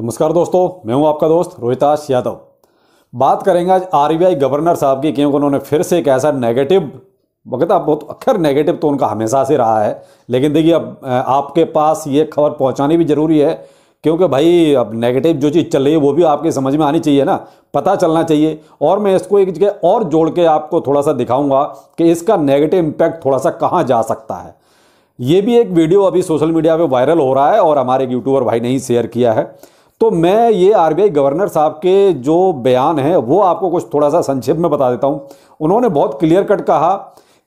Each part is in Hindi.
नमस्कार दोस्तों मैं हूं आपका दोस्त रोहिताश यादव बात करेंगे आज आर गवर्नर साहब की क्योंकि उन्होंने फिर से एक ऐसा नेगेटिव वक्त आप बहुत अखर नेगेटिव तो उनका हमेशा से रहा है लेकिन देखिए अब आपके पास ये खबर पहुंचानी भी ज़रूरी है क्योंकि भाई अब नेगेटिव जो चीज़ चल रही है वो भी आपके समझ में आनी चाहिए ना पता चलना चाहिए और मैं इसको एक जगह और जोड़ के आपको थोड़ा सा दिखाऊंगा कि इसका नेगेटिव इम्पैक्ट थोड़ा सा कहाँ जा सकता है ये भी एक वीडियो अभी सोशल मीडिया पे वायरल हो रहा है और हमारे एक यूट्यूबर भाई ने ही शेयर किया है तो मैं ये आर गवर्नर साहब के जो बयान हैं वो आपको कुछ थोड़ा सा संक्षेप में बता देता हूँ उन्होंने बहुत क्लियर कट कहा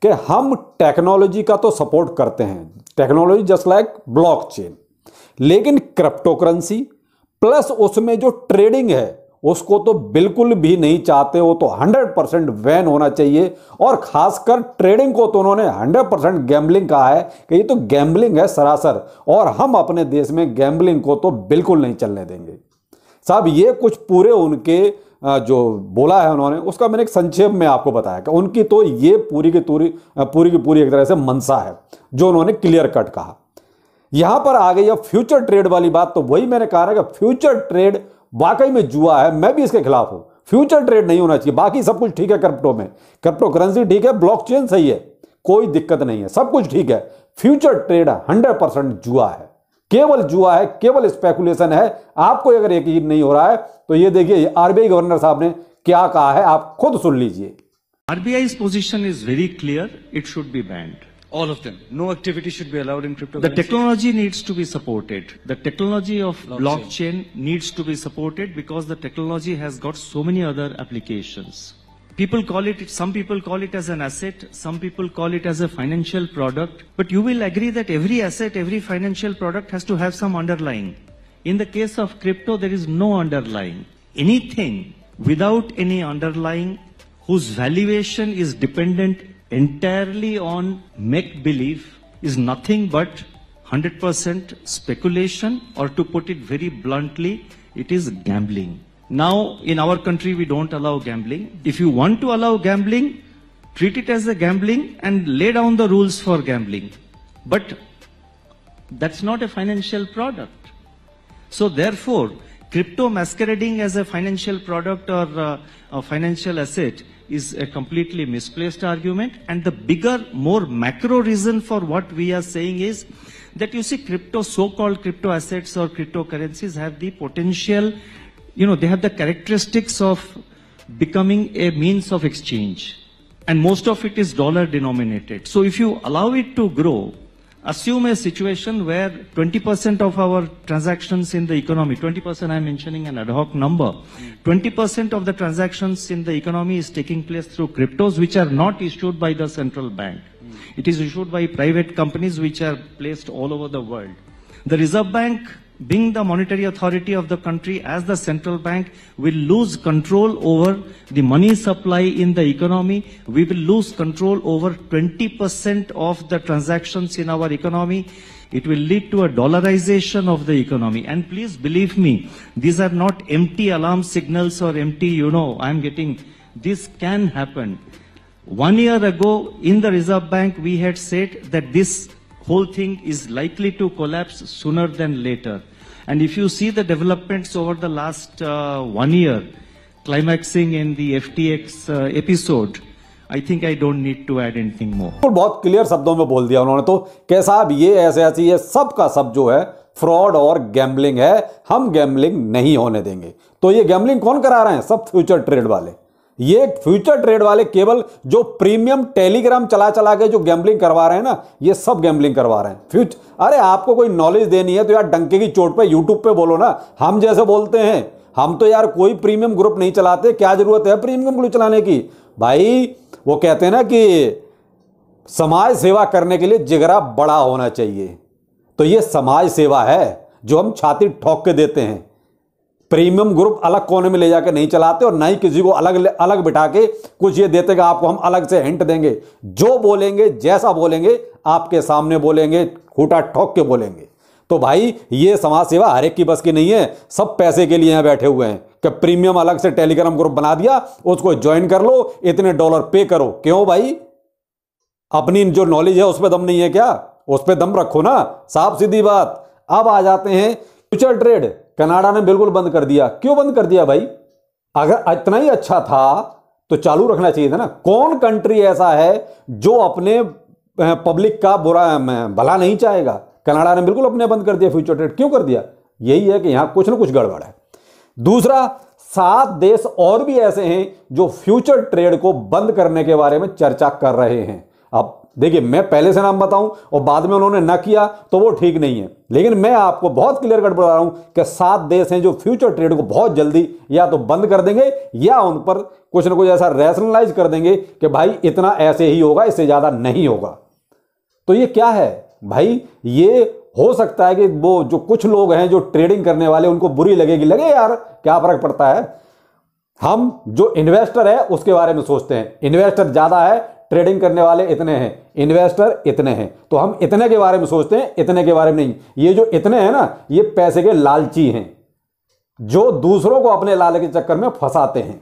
कि हम टेक्नोलॉजी का तो सपोर्ट करते हैं टेक्नोलॉजी जस्ट लाइक ब्लॉकचेन लेकिन क्रिप्टो करेंसी प्लस उसमें जो ट्रेडिंग है उसको तो बिल्कुल भी नहीं चाहते वो तो 100 परसेंट वैन होना चाहिए और खासकर ट्रेडिंग को तो उन्होंने 100 परसेंट गैम्बलिंग कहा है कि ये तो गैम्बलिंग है सरासर और हम अपने देश में गैम्बलिंग को तो बिल्कुल नहीं चलने देंगे साहब ये कुछ पूरे उनके जो बोला है उन्होंने उसका मैंने एक संक्षेप में आपको बताया कि उनकी तो ये पूरी की पूरी पूरी की पूरी एक तरह से मनसा है जो उन्होंने क्लियर कट कहा यहां पर आ गई अब फ्यूचर ट्रेड वाली बात तो वही मैंने कहा है कि फ्यूचर ट्रेड वाकई में जुआ है मैं भी इसके खिलाफ हूं फ्यूचर ट्रेड नहीं होना चाहिए बाकी सब कुछ ठीक है क्रिप्टो में क्रिप्टो करेंसी ठीक है ब्लॉकचेन सही है कोई दिक्कत नहीं है सब कुछ ठीक है फ्यूचर ट्रेड हंड्रेड परसेंट जुआ है केवल जुआ है केवल स्पेकुलेशन है आपको अगर यकीन नहीं हो रहा है तो ये देखिए आरबीआई गवर्नर साहब ने क्या कहा है आप खुद सुन लीजिए RBI position is very clear it should be banned All of them. No activity should be allowed in cryptocurrency. The technology needs to be supported. The technology of blockchain, blockchain needs to be supported because the technology has got so many other applications. People call it, some people call it as an asset, some people call it as a financial product. But you will agree that every asset, every financial product has to have some underlying. In the case of crypto, there is no underlying. Anything without any underlying whose valuation is dependent entirely on make believe is nothing but 100% speculation, or to put it very bluntly, it is gambling. Now, in our country, we don't allow gambling. If you want to allow gambling, treat it as a gambling and lay down the rules for gambling. But that's not a financial product. So therefore, crypto masquerading as a financial product or uh, a financial asset is a completely misplaced argument. And the bigger, more macro reason for what we are saying is that you see crypto, so-called crypto assets or cryptocurrencies have the potential, you know, they have the characteristics of becoming a means of exchange. And most of it is dollar denominated. So if you allow it to grow, assume a situation where 20% of our transactions in the economy, 20% I'm mentioning an ad hoc number, 20% of the transactions in the economy is taking place through cryptos which are not issued by the central bank. It is issued by private companies which are placed all over the world. The Reserve Bank being the monetary authority of the country as the central bank will lose control over the money supply in the economy. We will lose control over 20% of the transactions in our economy. It will lead to a dollarization of the economy. And please believe me, these are not empty alarm signals or empty, you know, I'm getting, this can happen. One year ago in the Reserve Bank, we had said that this whole thing is likely to collapse sooner than later. And if you see the developments over the last uh, one year, climaxing in the FTX uh, episode, I think I don't need to add anything more और बहुत क्लियर शब्दों में बोल दिया उन्होंने तो कैसा ये ऐसे ऐसी ये सब का सब जो है फ्रॉड और गैम्बलिंग है हम गैम्बलिंग नहीं होने देंगे तो ये गैम्बलिंग कौन करा रहे हैं सब फ्यूचर ट्रेड वाले ये फ्यूचर ट्रेड वाले केवल जो प्रीमियम टेलीग्राम चला चला के जो गैम्बलिंग करवा रहे हैं ना ये सब गैम्बलिंग करवा रहे हैं फ्यूचर अरे आपको कोई नॉलेज देनी है तो यार डंके की चोट पे यूट्यूब पे बोलो ना हम जैसे बोलते हैं हम तो यार कोई प्रीमियम ग्रुप नहीं चलाते क्या जरूरत है प्रीमियम ग्रुप चलाने की भाई वो कहते हैं ना कि समाज सेवा करने के लिए जिगरा बड़ा होना चाहिए तो ये समाज सेवा है जो हम छाती ठोक के देते हैं प्रीमियम ग्रुप अलग कोने में ले जाकर नहीं चलाते और ना ही किसी को अलग अलग बिठा के कुछ ये देते कि आपको हम अलग से हिंट देंगे जो बोलेंगे जैसा बोलेंगे आपके सामने बोलेंगे खूटा ठोक के बोलेंगे तो भाई ये समाज सेवा हर एक की बस की नहीं है सब पैसे के लिए यहां बैठे हुए हैं कि प्रीमियम अलग से टेलीग्राम ग्रुप बना दिया उसको ज्वाइन कर लो इतने डॉलर पे करो क्यों भाई अपनी जो नॉलेज है उस पर दम नहीं है क्या उस पर दम रखो ना साफ सीधी बात अब आ जाते हैं फ्यूचर ट्रेड कनाडा ने बिल्कुल बंद कर दिया क्यों बंद कर दिया भाई अगर इतना ही अच्छा था तो चालू रखना चाहिए था ना कौन कंट्री ऐसा है जो अपने पब्लिक का बुरा भला नहीं चाहेगा कनाडा ने बिल्कुल अपने बंद कर दिया फ्यूचर ट्रेड क्यों कर दिया यही है कि यहां कुछ ना कुछ गड़बड़ है दूसरा सात देश और भी ऐसे हैं जो फ्यूचर ट्रेड को बंद करने के बारे में चर्चा कर रहे हैं अब देखिए मैं पहले से नाम बताऊं और बाद में उन्होंने ना किया तो वो ठीक नहीं है लेकिन मैं आपको बहुत क्लियर कट बता रहा हूं कि सात देश हैं जो फ्यूचर ट्रेड को बहुत जल्दी या तो बंद कर देंगे या उन पर कुछ ना कुछ ऐसा रैशनलाइज कर देंगे कि भाई इतना ऐसे ही होगा इससे ज़्यादा नहीं होगा तो ये क्या है भाई ये हो सकता है कि वो जो कुछ लोग हैं जो ट्रेडिंग करने वाले उनको बुरी लगेगी लगे यार क्या फर्क पड़ता है हम जो इन्वेस्टर है उसके बारे में सोचते हैं इन्वेस्टर ज़्यादा है ट्रेडिंग करने वाले इतने हैं इन्वेस्टर इतने हैं तो हम इतने के बारे में सोचते हैं इतने के बारे में नहीं ये जो इतने हैं ना ये पैसे के लालची हैं जो दूसरों को अपने लाल के चक्कर में फंसाते हैं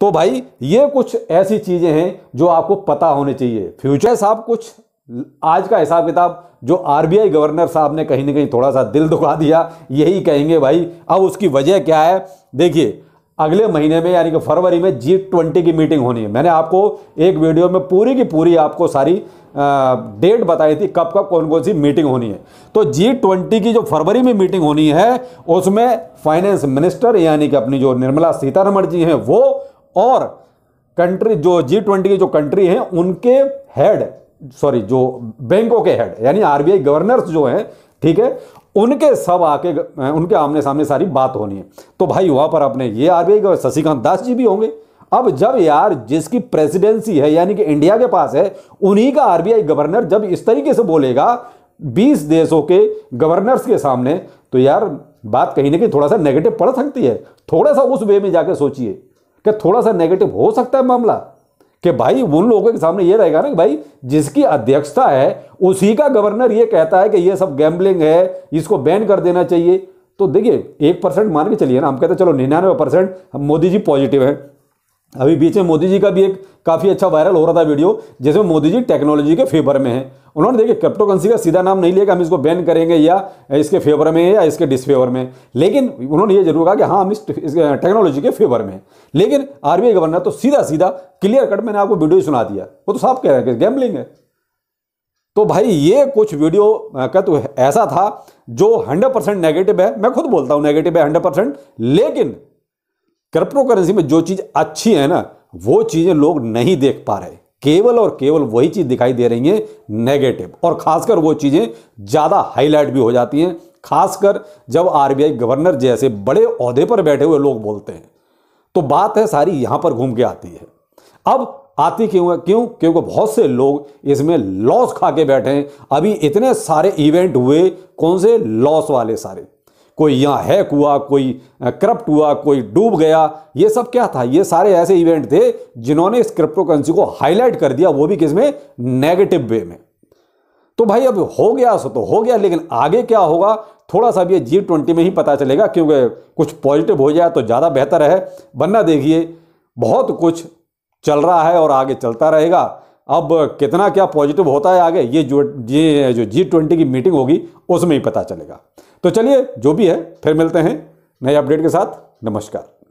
तो भाई ये कुछ ऐसी चीज़ें हैं जो आपको पता होने चाहिए फ्यूचर साहब कुछ आज का हिसाब किताब जो आरबीआई गवर्नर साहब ने कहीं ना कहीं थोड़ा सा दिल दुखा दिया यही कहेंगे भाई अब उसकी वजह क्या है देखिए अगले महीने में यानी कि फरवरी में जी ट्वेंटी की मीटिंग होनी है मैंने आपको एक वीडियो में पूरी की पूरी आपको सारी डेट बताई थी कब कब कौन कौन सी मीटिंग होनी है तो जी ट्वेंटी की जो फरवरी में मीटिंग होनी है उसमें फाइनेंस मिनिस्टर यानी कि अपनी जो निर्मला सीतारमण जी हैं वो और कंट्री जो जी ट्वेंटी की जो कंट्री हैं उनके हेड सॉरी जो बैंकों के हेड यानी आर गवर्नर्स जो हैं ठीक है उनके सब आके उनके आमने सामने सारी बात होनी है तो भाई वहां पर अपने ये आरबीआई के शशिकांत दास जी भी होंगे अब जब यार जिसकी प्रेसिडेंसी है यानी कि इंडिया के पास है उन्हीं का आरबीआई गवर्नर जब इस तरीके से बोलेगा 20 देशों के गवर्नर्स के सामने तो यार बात कहीं ना कहीं थोड़ा सा नेगेटिव पड़ सकती है थोड़ा सा उस वे में जाकर सोचिए कि थोड़ा सा नेगेटिव हो सकता है मामला कि भाई उन लोगों के सामने ये रहेगा ना कि भाई जिसकी अध्यक्षता है उसी का गवर्नर ये कहता है कि ये सब गैम्बलिंग है इसको बैन कर देना चाहिए तो देखिए एक परसेंट मान के चलिए ना हम कहते हैं चलो निन्यानवे परसेंट मोदी जी पॉजिटिव हैं अभी बीच में मोदी जी का भी एक काफ़ी अच्छा वायरल हो रहा था वीडियो जिसमें मोदी जी टेक्नोलॉजी के फेवर में हैं उन्होंने देखिए क्रिप्टो करेंसी का सीधा नाम नहीं लिया कि हम इसको बैन करेंगे या इसके फेवर में या इसके डिसफेवर में लेकिन उन्होंने ये जरूर कहा कि हाँ हम इस टेक्नोलॉजी के फेवर में लेकिन आरबीआई गवर्नर तो सीधा सीधा क्लियर कट मैंने आपको वीडियो सुना दिया वो तो साफ कह रहे हैं कि गैम्बलिंग है तो भाई ये कुछ वीडियो का तो ऐसा था जो हंड्रेड परसेंट नेगेटिव है मैं खुद बोलता हूँ नेगेटिव है हंड्रेड परसेंट लेकिन क्रिप्टो करेंसी में जो चीज़ अच्छी है ना वो चीज़ें लोग नहीं देख पा रहे केवल और केवल वही चीज़ दिखाई दे रही है नेगेटिव और खासकर वो चीज़ें ज़्यादा हाईलाइट भी हो जाती हैं खासकर जब आरबीआई गवर्नर जैसे बड़े अहदे पर बैठे हुए लोग बोलते हैं तो बात है सारी यहाँ पर घूम के आती है अब आती क्यों है क्यों क्योंकि बहुत से लोग इसमें लॉस खा के बैठे हैं अभी इतने सारे इवेंट हुए कौन से लॉस वाले सारे कोई यहाँ हैक हुआ कोई करप्ट हुआ कोई डूब गया ये सब क्या था ये सारे ऐसे इवेंट थे जिन्होंने इस क्रिप्टो करेंसी को हाईलाइट कर दिया वो भी किस में नेगेटिव वे में तो भाई अब हो गया सो तो हो गया लेकिन आगे क्या होगा थोड़ा सा भी ये जी ट्वेंटी में ही पता चलेगा क्योंकि कुछ पॉजिटिव हो जाए तो ज़्यादा बेहतर है वरना देखिए बहुत कुछ चल रहा है और आगे चलता रहेगा अब कितना क्या पॉजिटिव होता है आगे ये जो ये जो जी ट्वेंटी की मीटिंग होगी उसमें ही पता चलेगा तो चलिए जो भी है फिर मिलते हैं नए अपडेट के साथ नमस्कार